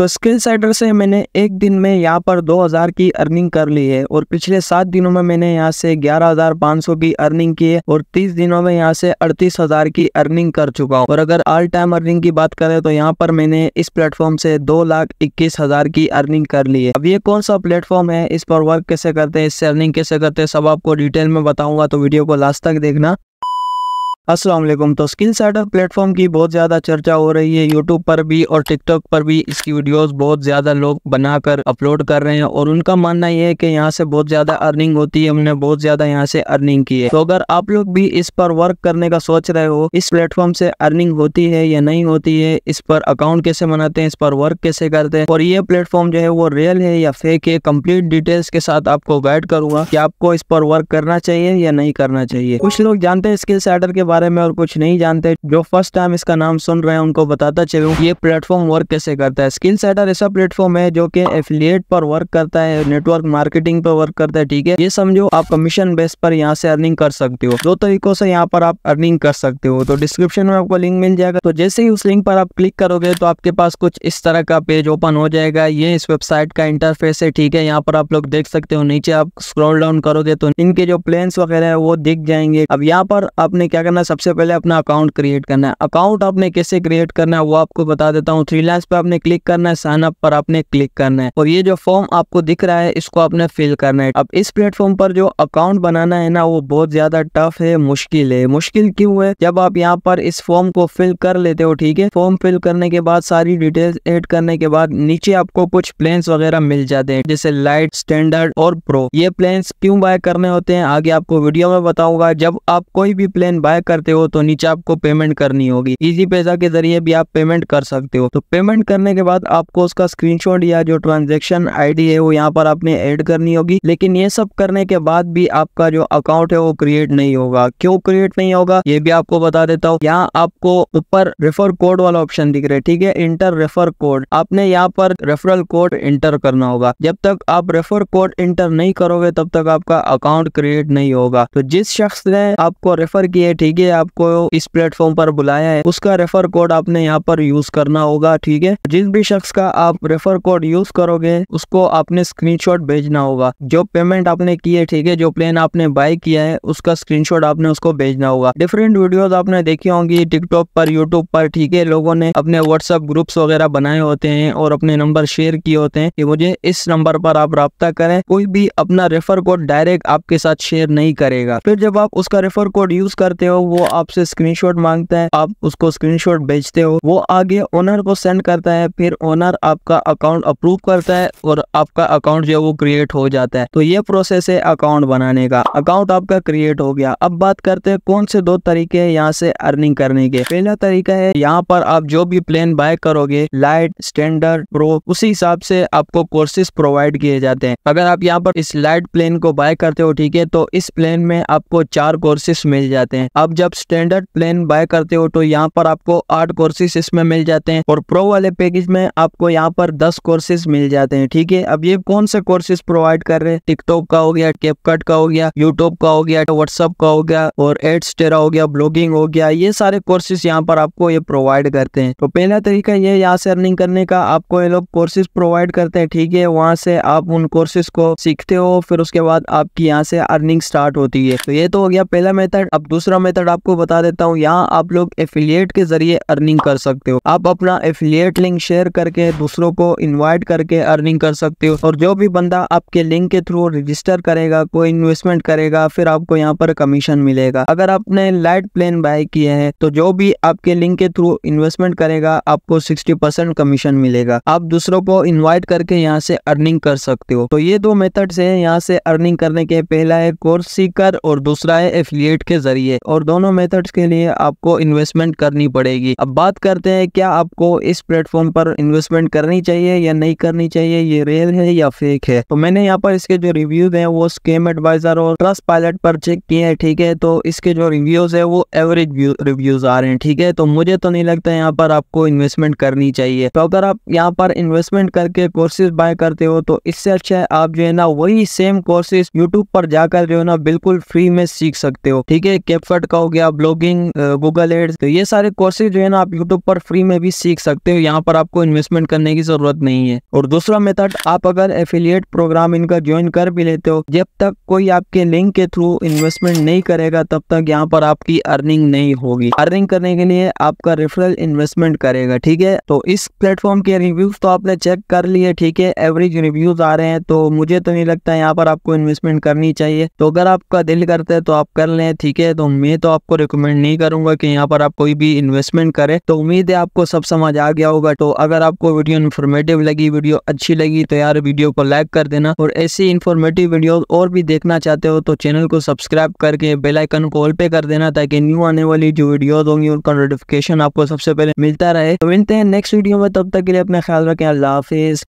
तो skill cider से मैंने एक दिन में यहाँ पर 2000 की अर्निंग कर ली है और पिछले सात दिनों में मैंने यहाँ से 11,500 की अर्निंग की है और 30 दिनों में यहाँ से 38,000 की अर्निंग कर चुका हूँ और अगर ऑल टाइम अर्निंग की बात करें तो यहाँ पर मैंने इस प्लेटफॉर्म से दो लाख इक्कीस हजार की अर्निंग कर ली है अब ये कौन सा प्लेटफॉर्म है इस पर वर्क कैसे करते हैं इससे अर्निंग कैसे करते हैं सब आपको डिटेल में बताऊंगा तो वीडियो को लास्ट तक देखना वालेकुम तो स्किल सेटअप प्लेटफॉर्म की बहुत ज़्यादा चर्चा हो रही है यूट्यूब पर भी और टिकटॉक पर भी इसकी वीडियोस बहुत ज़्यादा लोग बनाकर अपलोड कर रहे हैं और उनका मानना यह है कि यहाँ से बहुत ज़्यादा अर्निंग होती है हमने बहुत ज़्यादा यहाँ से अर्निंग की है तो अगर आप लोग भी इस पर वर्क करने का सोच रहे हो इस प्लेटफॉर्म से अर्निंग होती है या नहीं होती है इस पर अकाउंट कैसे बनाते हैं इस पर वर्क कैसे करते हैं और ये प्लेटफॉर्म जो है वो रियल है या फेक है कम्प्लीट डिटेल्स के साथ आपको गाइड करूंगा कि आपको इस पर वर्क करना चाहिए या नहीं करना चाहिए कुछ लोग जानते हैं स्किल सेटर के बारे बारे में और कुछ नहीं जानते जो फर्स्ट टाइम इसका नाम सुन रहे हैं उनको बताता चलूँ ये प्लेटफॉर्म वर्क कैसे करता है स्किल सेटर ऐसा प्लेटफॉर्म है जो कि एफिलियट पर वर्क करता है नेटवर्क मार्केटिंग पर वर्क करता है ठीक है ये समझो आप कमीशन बेस पर यहाँ से अर्निंग कर सकते हो दो तरीकों से यहाँ पर आप अर्निंग कर सकते हो तो डिस्क्रिप्शन में आपको लिंक मिल जाएगा तो जैसे ही उस लिंक पर आप क्लिक करोगे तो आपके पास कुछ इस तरह का पेज ओपन हो जाएगा ये इस वेबसाइट का इंटरफेस है ठीक है यहाँ पर आप लोग देख सकते हो नीचे आप स्क्रॉल डाउन करोगे तो इनके जो प्लेन्स वगैरह है वो दिख जाएंगे अब यहाँ पर आपने क्या करना करना है सबसे पहले अपना अकाउंट क्रिएट करना है अकाउंट आपने कैसे क्रिएट करना है वो आपको बता देता हूँ थ्री लाइन पे आपने क्लिक करना है साइनअप पर आपने क्लिक करना है और ये जो फॉर्म आपको दिख रहा है इसको आपने फिल करना है अब इस प्लेटफॉर्म पर जो अकाउंट बनाना है ना वो बहुत ज्यादा टफ है मुश्किल है मुश्किल क्यों है जब आप यहाँ पर इस फॉर्म को फिल कर लेते हो ठीक है फॉर्म फिल करने के बाद सारी डिटेल्स एड करने के बाद नीचे आपको कुछ प्लेन्स वगैरह मिल जाते हैं जैसे लाइट स्टैंडर्ड और प्रो ये प्लेन्स क्यों बाय करने होते हैं आगे आपको वीडियो में बताऊंगा जब आप कोई भी प्लेन बाय करते हो तो नीचे आपको पेमेंट करनी होगी इजी पैसा के जरिए भी आप पेमेंट कर सकते हो तो पेमेंट करने के बाद आपको उसका स्क्रीन या जो ट्रांजेक्शन आईडी है वो यहाँ पर आपने एड करनी होगी लेकिन ये सब करने के बाद भी आपका जो अकाउंट है वो क्रिएट नहीं होगा क्यों क्रिएट नहीं होगा ये भी आपको बता देता हूँ यहाँ आपको ऊपर रेफर कोड वाला ऑप्शन दिख रहा है ठीक है इंटर रेफर कोड आपने यहाँ पर रेफरल कोड इंटर करना होगा जब तक आप रेफर कोड इंटर नहीं करोगे तब तक आपका अकाउंट क्रिएट नहीं होगा तो जिस शख्स ने आपको रेफर किया ठीक के आपको इस प्लेटफॉर्म पर बुलाया है उसका रेफर कोड आपने यहाँ पर यूज करना होगा ठीक है जिस भी शख्स का आप रेफर कोड यूज करोगे उसको आपने स्क्रीनशॉट भेजना होगा जो पेमेंट आपने की है ठीक है जो प्लेन आपने बाय किया है उसका स्क्रीनशॉट आपने उसको भेजना होगा डिफरेंट वीडियोज आपने देखी होंगी टिकटॉक पर यूट्यूब पर ठीक है लोगों ने अपने व्हाट्सअप ग्रुप्स वगैरह बनाए होते हैं और अपने नंबर शेयर किए होते हैं कि मुझे इस नंबर पर आप रब्ता करें कोई भी अपना रेफर कोड डायरेक्ट आपके साथ शेयर नहीं करेगा फिर जब आप उसका रेफर कोड यूज करते हो वो आपसे स्क्रीनशॉट मांगता है आप उसको स्क्रीनशॉट भेजते हो वो आगे ओनर को सेंड करता है फिर ओनर आपका अकाउंट अप्रूव करता है और आपका अकाउंट जो है वो क्रिएट हो जाता है तो ये प्रोसेस है अकाउंट बनाने का अकाउंट आपका क्रिएट हो गया अब बात करते हैं कौन से दो तरीके हैं यहाँ से अर्निंग करने के पहला तरीका है यहाँ पर आप जो भी प्लान बाय करोगे लाइट स्टैंडर्ड प्रो उसी हिसाब से आपको कोर्सेज प्रोवाइड किए जाते हैं अगर आप यहाँ पर इस लाइट प्लेन को बाय करते हो ठीक है तो इस प्लेन में आपको चार कोर्सेस मिल जाते हैं आप जब स्टैंडर्ड प्लान बाय करते हो तो यहाँ पर आपको आठ कोर्सेस इसमें मिल जाते हैं और प्रो वाले पैकेज में आपको यहाँ पर दस कोर्सेज मिल जाते हैं ठीक है अब ये कौन से कोर्सेज प्रोवाइड कर रहे हैं टिकटॉक का हो गया कैपकट का हो गया यूट्यूब का हो गया व्हाट्सअप का हो गया और एड्स टेरा हो गया ब्लॉगिंग हो गया ये सारे कोर्सेज यहाँ पर आपको ये प्रोवाइड करते हैं तो पहला तरीका ये यहाँ से अर्निंग करने का आपको ये लोग कोर्सेज प्रोवाइड करते हैं ठीक है वहाँ से आप उन कोर्सेज को सीखते हो फिर उसके बाद आपकी यहाँ से अर्निंग स्टार्ट होती है तो ये तो हो गया पहला मेथड अब दूसरा मेथड आपको बता देता हूँ यहाँ आप लोग एफिलियट के जरिए अर्निंग कर सकते हो आप अपना एफिलियट लिंक शेयर करके दूसरों को इन्वाइट करके अर्निंग कर सकते हो और जो भी बंदा आपके लिंक के थ्रू रजिस्टर करेगा कोई इन्वेस्टमेंट करेगा फिर आपको यहाँ पर कमीशन मिलेगा अगर आपने लाइट प्लेन बाय किए हैं तो जो भी आपके लिंक के थ्रू इन्वेस्टमेंट करेगा आपको सिक्सटी कमीशन मिलेगा आप दूसरों को इन्वाइट करके यहाँ से अर्निंग कर सकते हो तो ये दो मेथड है यहाँ से अर्निंग करने के पहला है कोर्स सीकर और दूसरा है एफिलियट के जरिए और दोनों दोनों मेथड्स के लिए आपको इन्वेस्टमेंट करनी पड़ेगी अब बात करते हैं क्या आपको इस प्लेटफॉर्म पर इन्वेस्टमेंट करनी चाहिए या नहीं करनी चाहिए ये रियल है या फेक है तो मैंने यहाँ पर इसके जो रिव्यूज है वो स्केम एडवाइजर और ट्रस्ट पायलट पर चेक किए हैं ठीक है तो इसके जो रिव्यूज है वो एवरेज रिव्यूज आ रहे हैं ठीक है तो मुझे तो नहीं लगता यहाँ पर आपको इन्वेस्टमेंट करनी चाहिए तो अगर आप यहाँ पर इन्वेस्टमेंट करके कोर्सेज बाय करते हो तो इससे अच्छा है आप जो है ना वही सेम कोर्सेज यूट्यूब पर जाकर जो है ना बिल्कुल फ्री में सीख सकते हो ठीक है कैपकट का हो गया ब्लॉगिंग गूगल एड्स तो ये सारे कोर्सेज जो है ना आप यूट्यूब पर फ्री में भी सीख सकते हो यहाँ पर आपको इन्वेस्टमेंट करने की जरूरत नहीं है और दूसरा मेथड आप अगर एफिलियट प्रोग्राम इनका ज्वाइन कर भी लेते हो जब तक कोई आपके लिंक के थ्रू इन्वेस्टमेंट नहीं करेगा तब तक यहाँ पर आपकी अर्निंग नहीं होगी अर्निंग करने के लिए आपका रेफरल इन्वेस्टमेंट करेगा ठीक है तो इस प्लेटफॉर्म के रिव्यूज तो आपने चेक कर लिए ठीक है एवरेज रिव्यूज आ रहे हैं तो मुझे तो नहीं लगता यहाँ पर आपको इन्वेस्टमेंट करनी चाहिए तो अगर आपका दिल करता है तो आप कर लें ठीक है तो मैं तो आपको रिकमेंड नहीं करूंगा कि यहाँ पर आप कोई भी इन्वेस्टमेंट करें तो उम्मीद है आपको सब समझ आ गया होगा तो अगर आपको वीडियो इन्फॉर्मेटिव लगी वीडियो अच्छी लगी तो यार वीडियो को लाइक कर देना और ऐसी इन्फॉर्मेटिव वीडियो और भी देखना चाहते हो तो चैनल को सब्सक्राइब करके बेलाइकन को ऑल पे कर देना ताकि न्यू आने वाली जो वीडियो होंगी उनका नोटिफिकेशन आपको सबसे पहले मिलता रहे तो मिलते हैं नेक्स्ट वीडियो में तब तक के लिए अपना ख्याल रखें अल्लाह हाफिज